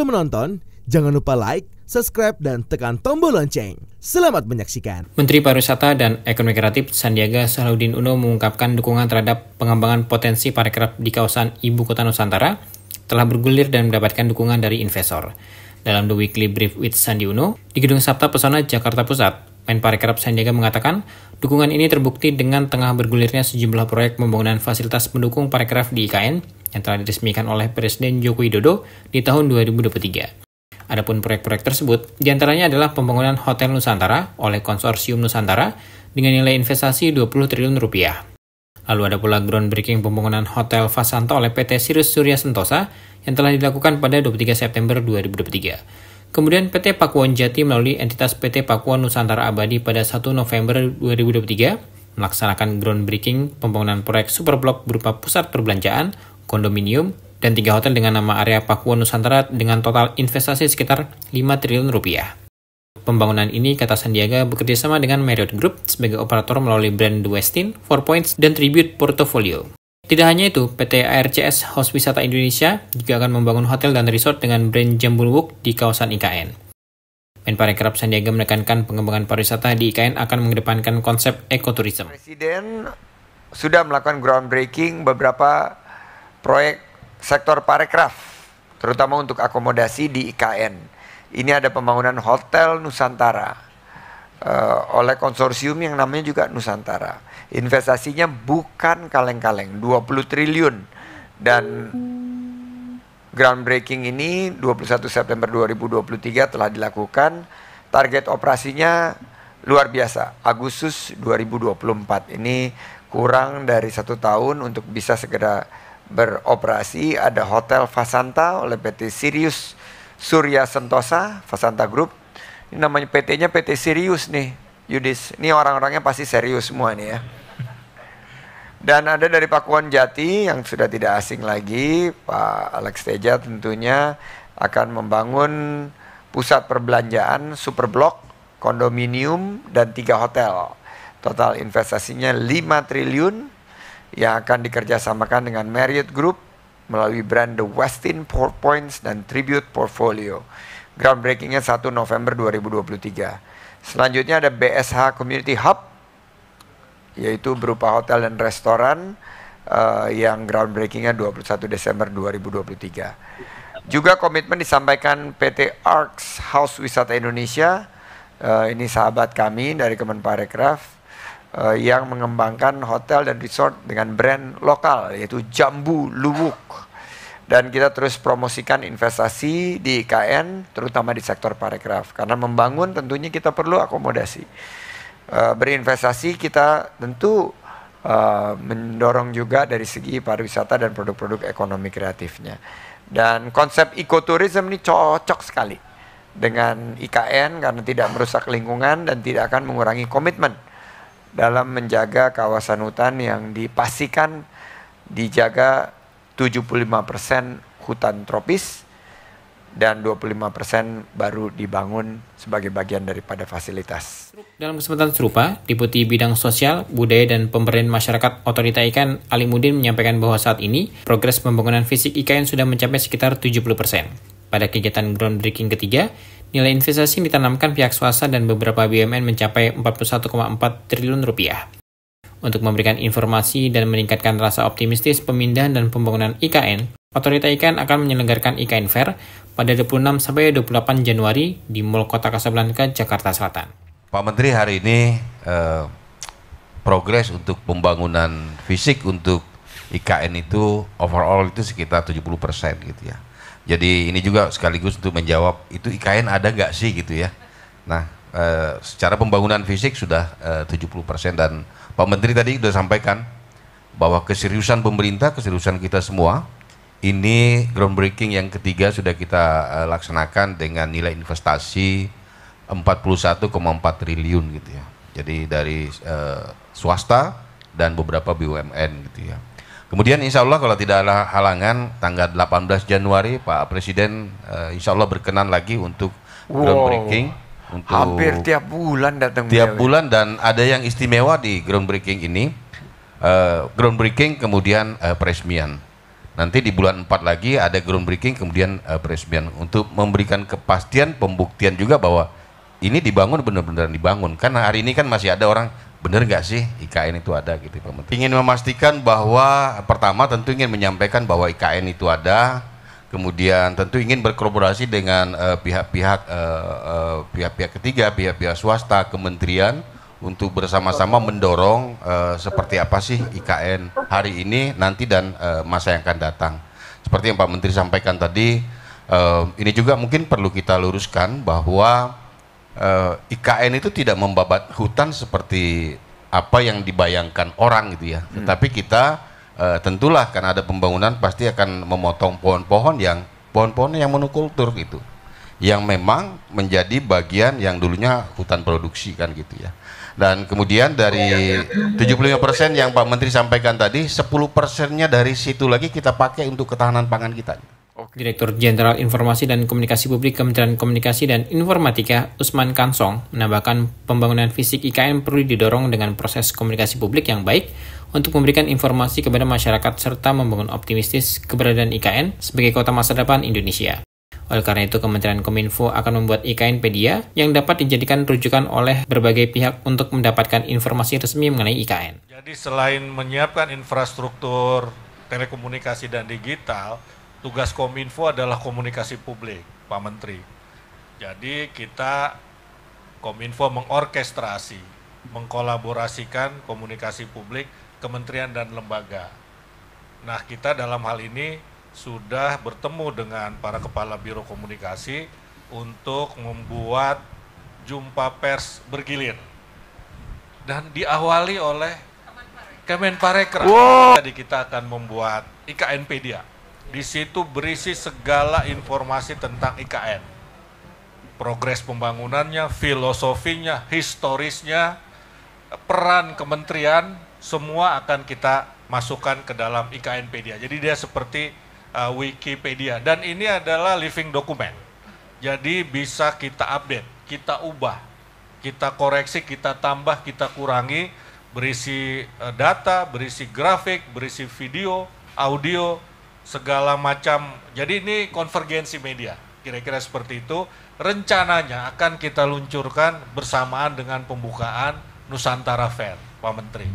Sebelum menonton, jangan lupa like, subscribe, dan tekan tombol lonceng. Selamat menyaksikan. Menteri Pariwisata dan Ekonomi Kreatif Sandiaga Salahuddin Uno mengungkapkan dukungan terhadap pengembangan potensi pariwisata di kawasan Ibu Kota Nusantara telah bergulir dan mendapatkan dukungan dari investor. Dalam The Weekly Brief with Sandi Uno di Gedung Sabta Pesona, Jakarta Pusat, Menparekraf Sandiaga mengatakan, dukungan ini terbukti dengan tengah bergulirnya sejumlah proyek pembangunan fasilitas pendukung parekraf di IKN yang telah diresmikan oleh Presiden Joko Widodo di tahun 2023. Adapun proyek-proyek tersebut, diantaranya adalah pembangunan Hotel Nusantara oleh Konsorsium Nusantara dengan nilai investasi 20 triliun rupiah. Lalu ada pula groundbreaking pembangunan Hotel Fasanto oleh PT Sirius Surya Sentosa yang telah dilakukan pada 23 September 2023. Kemudian PT Pakuan Jati melalui entitas PT Pakuan Nusantara Abadi pada 1 November 2023 melaksanakan groundbreaking pembangunan proyek superblok berupa pusat perbelanjaan, kondominium, dan tiga hotel dengan nama area Pakuan Nusantara dengan total investasi sekitar 5 triliun rupiah. Pembangunan ini, kata Sandiaga, bekerjasama dengan Marriott Group sebagai operator melalui brand The Westin, Four Points, dan Tribute Portfolio. Tidak hanya itu, PT ARCS Host Wisata Indonesia juga akan membangun hotel dan resort dengan brand Jambulwuk di kawasan IKN. Menparekraf Sandiaga menekankan pengembangan pariwisata di IKN akan mengedepankan konsep ekoturism. Presiden sudah melakukan groundbreaking beberapa proyek sektor parekraf, terutama untuk akomodasi di IKN. Ini ada pembangunan Hotel Nusantara, uh, oleh konsorsium yang namanya juga Nusantara. Investasinya bukan kaleng-kaleng, 20 triliun. Dan groundbreaking ini 21 September 2023 telah dilakukan. Target operasinya luar biasa, Agustus 2024. Ini kurang dari satu tahun untuk bisa segera beroperasi. Ada Hotel Fasanta oleh PT Sirius Surya Sentosa, Fasanta Group ini iya. namanya PT-nya PT serius nih, Yudis. Ini orang-orangnya pasti serius semua nih ya. Dan ada dari Pakuan Jati yang sudah tidak asing lagi, Pak Alex Teja tentunya akan membangun pusat perbelanjaan, superblok, kondominium, dan tiga hotel. Total investasinya 5 triliun yang akan dikerjasamakan dengan Marriott Group melalui brand The Westin Four Points dan Tribute Portfolio groundbreakingnya 1 November 2023. Selanjutnya ada BSH Community Hub, yaitu berupa hotel dan restoran uh, yang groundbreakingnya 21 Desember 2023. Juga komitmen disampaikan PT ARCS House Wisata Indonesia, uh, ini sahabat kami dari Kemenparekraf, uh, eh, yang mengembangkan hotel dan resort dengan brand lokal yaitu Jambu Luwuk dan kita terus promosikan investasi di IKN terutama di sektor parekraf karena membangun tentunya kita perlu akomodasi uh, berinvestasi kita tentu uh, mendorong juga dari segi pariwisata dan produk-produk ekonomi kreatifnya dan konsep ekoturism ini cocok sekali dengan IKN karena tidak merusak lingkungan dan tidak akan mengurangi komitmen dalam menjaga kawasan hutan yang dipastikan dijaga 75% hutan tropis dan 25% baru dibangun sebagai bagian daripada fasilitas. Dalam kesempatan serupa, Deputi Bidang Sosial, Budaya, dan Pemberdayaan Masyarakat Otorita ikan Ali Mudin menyampaikan bahwa saat ini progres pembangunan fisik IKN sudah mencapai sekitar 70%. Pada kegiatan groundbreaking ketiga, nilai investasi yang ditanamkan pihak swasta dan beberapa BUMN mencapai 41,4 triliun rupiah. Untuk memberikan informasi dan meningkatkan rasa optimistis pemindahan dan pembangunan IKN, Otorita IKN akan menyelenggarakan IKN Fair pada 26 28 Januari di Mall Kota Kasablanka, Jakarta Selatan. Pak Menteri hari ini eh, progres untuk pembangunan fisik untuk IKN itu overall itu sekitar 70% persen gitu ya. Jadi ini juga sekaligus untuk menjawab itu IKN ada nggak sih gitu ya. Nah, Eh, secara pembangunan fisik sudah eh, uh, 70% dan Pak Menteri tadi sudah sampaikan bahwa keseriusan pemerintah, keseriusan kita semua ini groundbreaking yang ketiga sudah kita uh, laksanakan dengan nilai investasi 41,4 triliun gitu ya. Jadi dari uh, swasta dan beberapa BUMN gitu ya. Kemudian insya Allah kalau tidak ada halangan tanggal 18 Januari Pak Presiden uh, insya Allah berkenan lagi untuk wow. groundbreaking untuk Hampir tiap bulan datang Tiap ya. bulan dan ada yang istimewa di groundbreaking ini. Uh, groundbreaking kemudian uh, peresmian. Nanti di bulan 4 lagi ada groundbreaking kemudian uh, peresmian untuk memberikan kepastian pembuktian juga bahwa ini dibangun benar-benar dibangun. Karena hari ini kan masih ada orang benar nggak sih IKN itu ada gitu Pak Menteri. Ingin memastikan bahwa pertama tentu ingin menyampaikan bahwa IKN itu ada, kemudian tentu ingin berkolaborasi dengan eh, pihak-pihak uh, pihak-pihak ketiga, pihak-pihak swasta, kementerian untuk bersama-sama mendorong uh, seperti apa sih IKN hari ini, nanti dan uh, masa yang akan datang. Seperti yang Pak Menteri sampaikan tadi, uh, ini juga mungkin perlu kita luruskan bahwa uh, IKN itu tidak membabat hutan seperti apa yang dibayangkan orang gitu ya, hmm. tetapi kita e, tentulah karena ada pembangunan pasti akan memotong pohon-pohon yang pohon-pohon yang monokultur gitu yang memang menjadi bagian yang dulunya hutan produksi kan gitu ya dan kemudian dari 75% yang Pak Menteri sampaikan tadi 10 nya dari situ lagi kita pakai untuk ketahanan pangan kita Direktur Jenderal Informasi dan Komunikasi Publik Kementerian Komunikasi dan Informatika Usman Kansong menambahkan pembangunan fisik IKN perlu didorong dengan proses komunikasi publik yang baik untuk memberikan informasi kepada masyarakat serta membangun optimistis keberadaan IKN sebagai kota masa depan Indonesia. Oleh karena itu, Kementerian Kominfo akan membuat IKNpedia yang dapat dijadikan rujukan oleh berbagai pihak untuk mendapatkan informasi resmi mengenai IKN. Jadi selain menyiapkan infrastruktur telekomunikasi dan digital, tugas Kominfo adalah komunikasi publik, Pak Menteri. Jadi kita Kominfo mengorkestrasi, mengkolaborasikan komunikasi publik kementerian dan lembaga. Nah, kita dalam hal ini sudah bertemu dengan para kepala biro komunikasi untuk membuat jumpa pers bergilir dan diawali oleh Kemenparekraf. Wow. Tadi kita akan membuat IKNpedia. Di situ berisi segala informasi tentang IKN. Progres pembangunannya, filosofinya, historisnya, peran kementerian, semua akan kita masukkan ke dalam IKNpedia. Jadi dia seperti uh, Wikipedia dan ini adalah living document. Jadi bisa kita update, kita ubah, kita koreksi, kita tambah, kita kurangi berisi uh, data, berisi grafik, berisi video, audio, segala macam. Jadi ini konvergensi media. Kira-kira seperti itu. Rencananya akan kita luncurkan bersamaan dengan pembukaan Nusantara Fair, Pak Menteri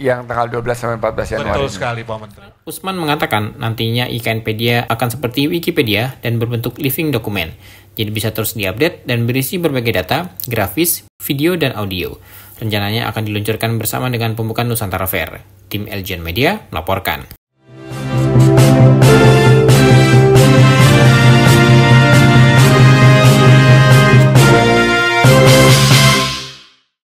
yang tanggal 12 sampai 14 Januari. Betul sekali Pak Menteri. Usman mengatakan nantinya IKNpedia akan seperti Wikipedia dan berbentuk living dokumen. Jadi bisa terus diupdate dan berisi berbagai data, grafis, video, dan audio. Rencananya akan diluncurkan bersama dengan pembukaan Nusantara Fair. Tim Elgen Media melaporkan.